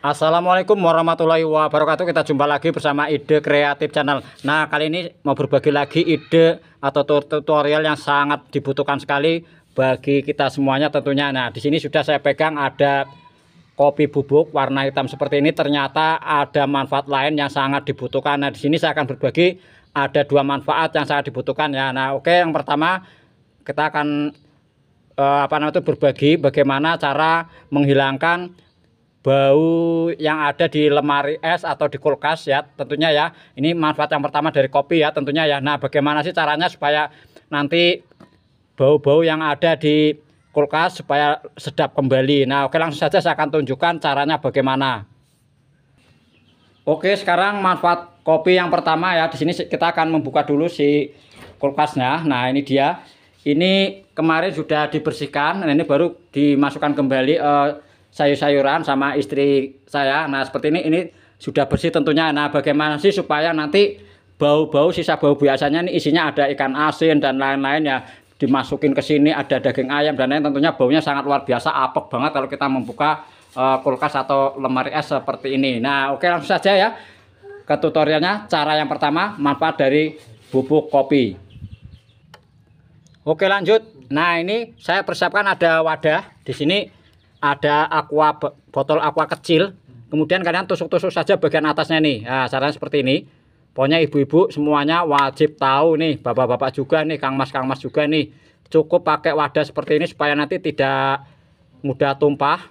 Assalamualaikum warahmatullahi wabarakatuh Kita jumpa lagi bersama Ide Kreatif Channel Nah kali ini mau berbagi lagi ide atau tutorial yang sangat dibutuhkan sekali Bagi kita semuanya tentunya Nah di sini sudah saya pegang ada kopi bubuk warna hitam seperti ini Ternyata ada manfaat lain yang sangat dibutuhkan Nah di sini saya akan berbagi ada dua manfaat yang sangat dibutuhkan ya Nah oke yang pertama kita akan eh, apa namanya itu berbagi bagaimana cara menghilangkan bau yang ada di lemari es atau di kulkas ya tentunya ya ini manfaat yang pertama dari kopi ya tentunya ya nah bagaimana sih caranya supaya nanti bau-bau yang ada di kulkas supaya sedap kembali nah oke langsung saja saya akan tunjukkan caranya bagaimana oke sekarang manfaat kopi yang pertama ya di sini kita akan membuka dulu si kulkasnya nah ini dia ini kemarin sudah dibersihkan nah ini baru dimasukkan kembali eh, sayur-sayuran sama istri saya. Nah, seperti ini ini sudah bersih tentunya. Nah, bagaimana sih supaya nanti bau-bau sisa bau biasanya ini isinya ada ikan asin dan lain-lain ya dimasukin ke sini ada daging ayam dan lain tentunya baunya sangat luar biasa apek banget kalau kita membuka uh, kulkas atau lemari es seperti ini. Nah, oke langsung saja ya ke tutorialnya. Cara yang pertama manfaat dari bubuk kopi. Oke, lanjut. Nah, ini saya persiapkan ada wadah di sini ada aqua botol aqua kecil kemudian kalian tusuk-tusuk saja bagian atasnya nih nah, caranya seperti ini pokoknya ibu-ibu semuanya wajib tahu nih bapak-bapak juga nih kang mas kang mas juga nih cukup pakai wadah seperti ini supaya nanti tidak mudah tumpah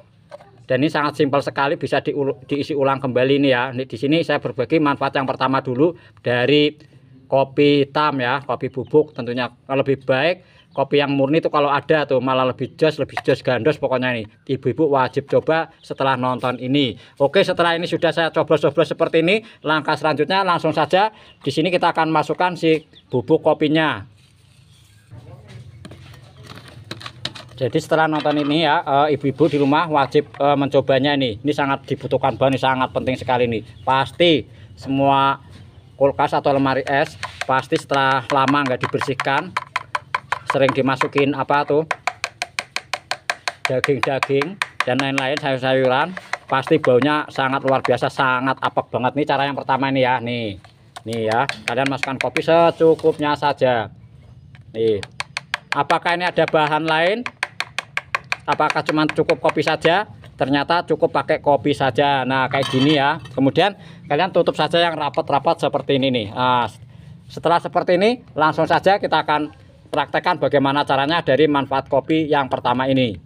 dan ini sangat simpel sekali bisa diisi ulang kembali nih ya di sini saya berbagi manfaat yang pertama dulu dari kopi hitam ya kopi bubuk tentunya lebih baik kopi yang murni itu kalau ada tuh malah lebih jos lebih jos gandos pokoknya ini ibu-ibu wajib coba setelah nonton ini oke setelah ini sudah saya coba-coba seperti ini langkah selanjutnya langsung saja di sini kita akan masukkan si bubuk kopinya jadi setelah nonton ini ya eh, ibu-ibu di rumah wajib eh, mencobanya ini ini sangat dibutuhkan banget sangat penting sekali ini. pasti semua kulkas atau lemari es pasti setelah lama nggak dibersihkan sering dimasukin apa tuh daging-daging dan lain-lain sayur-sayuran pasti baunya sangat luar biasa sangat apek banget nih cara yang pertama ini ya nih nih ya kalian masukkan kopi secukupnya saja nih apakah ini ada bahan lain apakah cuma cukup kopi saja ternyata cukup pakai kopi saja nah kayak gini ya kemudian kalian tutup saja yang rapat-rapat seperti ini nih nah, setelah seperti ini langsung saja kita akan praktekkan bagaimana caranya dari manfaat kopi yang pertama ini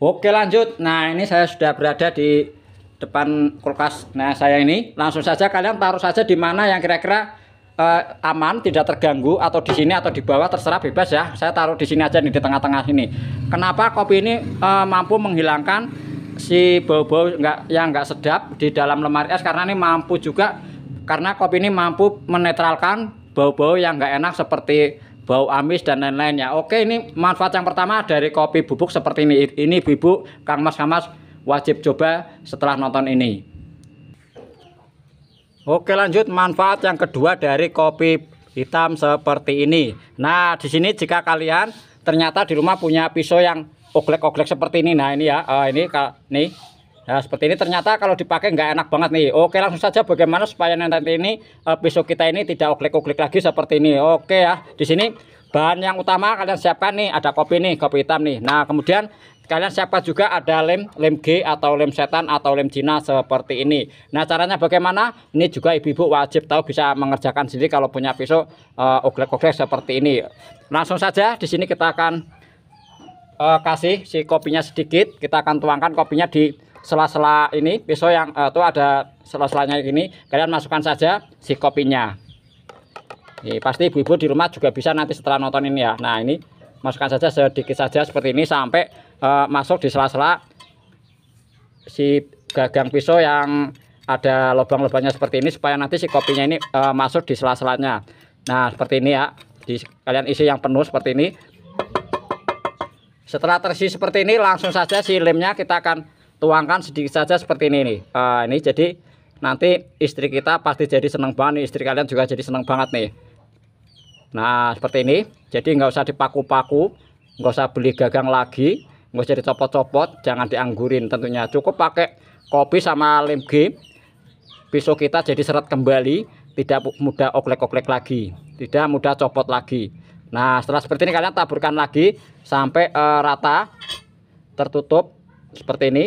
oke lanjut nah ini saya sudah berada di depan kulkas nah saya ini langsung saja kalian taruh saja di mana yang kira-kira eh, aman tidak terganggu atau di sini atau di bawah terserah bebas ya saya taruh di sini aja nih di tengah-tengah sini kenapa kopi ini eh, mampu menghilangkan si bau-bau nggak yang nggak sedap di dalam lemari es karena ini mampu juga karena kopi ini mampu menetralkan bau-bau yang nggak enak seperti bau amis dan lain-lainnya. Oke, ini manfaat yang pertama dari kopi bubuk seperti ini. Ini bubuk Kang Mas Kang Mas wajib coba setelah nonton ini. Oke, lanjut manfaat yang kedua dari kopi hitam seperti ini. Nah, di sini jika kalian ternyata di rumah punya pisau yang oglek-oglek seperti ini. Nah, ini ya, uh, ini kak, nih Nah seperti ini ternyata kalau dipakai nggak enak banget nih. Oke langsung saja bagaimana supaya nanti ini uh, pisau kita ini tidak oklik oklik lagi seperti ini. Oke ya di sini bahan yang utama kalian siapkan nih ada kopi nih kopi hitam nih. Nah kemudian kalian siapkan juga ada lem lem G atau lem setan atau lem Cina seperti ini. Nah caranya bagaimana? Ini juga ibu-ibu wajib tahu bisa mengerjakan sendiri kalau punya pisau uh, eh, oklik oglek seperti ini. Langsung saja di sini kita akan uh, kasih si kopinya sedikit. Kita akan tuangkan kopinya di sela-sela ini pisau yang uh, tuh ada sela-selanya ini kalian masukkan saja si kopinya ini pasti ibu-ibu di rumah juga bisa nanti setelah nonton ini ya nah ini masukkan saja sedikit saja seperti ini sampai uh, masuk di sela-sela si gagang pisau yang ada lubang-lubangnya seperti ini supaya nanti si kopinya ini uh, masuk di sela-selanya nah seperti ini ya di, kalian isi yang penuh seperti ini setelah terisi seperti ini langsung saja si lemnya kita akan tuangkan sedikit saja seperti ini nih uh, ini jadi nanti istri kita pasti jadi senang banget nih. istri kalian juga jadi senang banget nih nah seperti ini jadi nggak usah dipaku-paku nggak usah beli gagang lagi nggak usah dicopot-copot jangan dianggurin tentunya cukup pakai kopi sama lem game pisau kita jadi seret kembali tidak mudah oklek-oklek lagi tidak mudah copot lagi nah setelah seperti ini kalian taburkan lagi sampai uh, rata tertutup seperti ini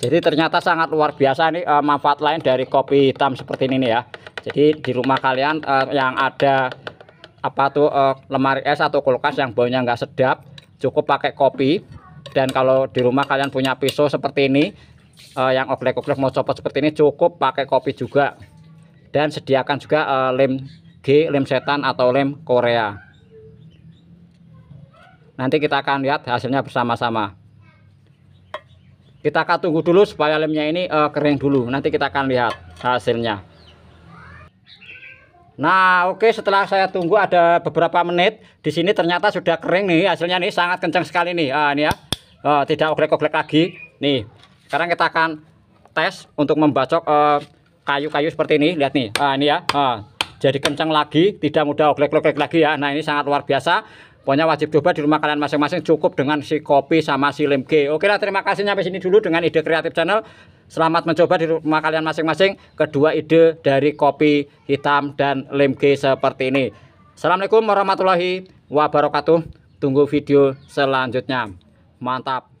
jadi ternyata sangat luar biasa ini uh, eh, manfaat lain dari kopi hitam seperti ini ya jadi di rumah kalian uh, yang ada apa tuh uh, lemari es atau kulkas yang baunya nggak sedap cukup pakai kopi dan kalau di rumah kalian punya pisau seperti ini uh, yang oglek-oglek mau copot seperti ini cukup pakai kopi juga dan sediakan juga uh, lem G lem setan atau lem Korea nanti kita akan lihat hasilnya bersama-sama kita akan tunggu dulu supaya lemnya ini uh, kering dulu nanti kita akan lihat hasilnya Nah, oke okay, setelah saya tunggu ada beberapa menit, di sini ternyata sudah kering nih hasilnya nih sangat kencang sekali nih. Uh, ini ya. Uh, tidak oglek-oglek lagi. Nih. Sekarang kita akan tes untuk membacok eh, kayu-kayu uh, seperti ini. Lihat nih. Uh, ini ya. Uh, jadi kencang lagi tidak mudah oglek-oglek lagi ya nah ini sangat luar biasa pokoknya wajib coba di rumah kalian masing-masing cukup dengan si kopi sama si lem G oke lah terima kasih sampai sini dulu dengan ide kreatif channel selamat mencoba di rumah kalian masing-masing kedua ide dari kopi hitam dan lem G seperti ini Assalamualaikum warahmatullahi wabarakatuh tunggu video selanjutnya mantap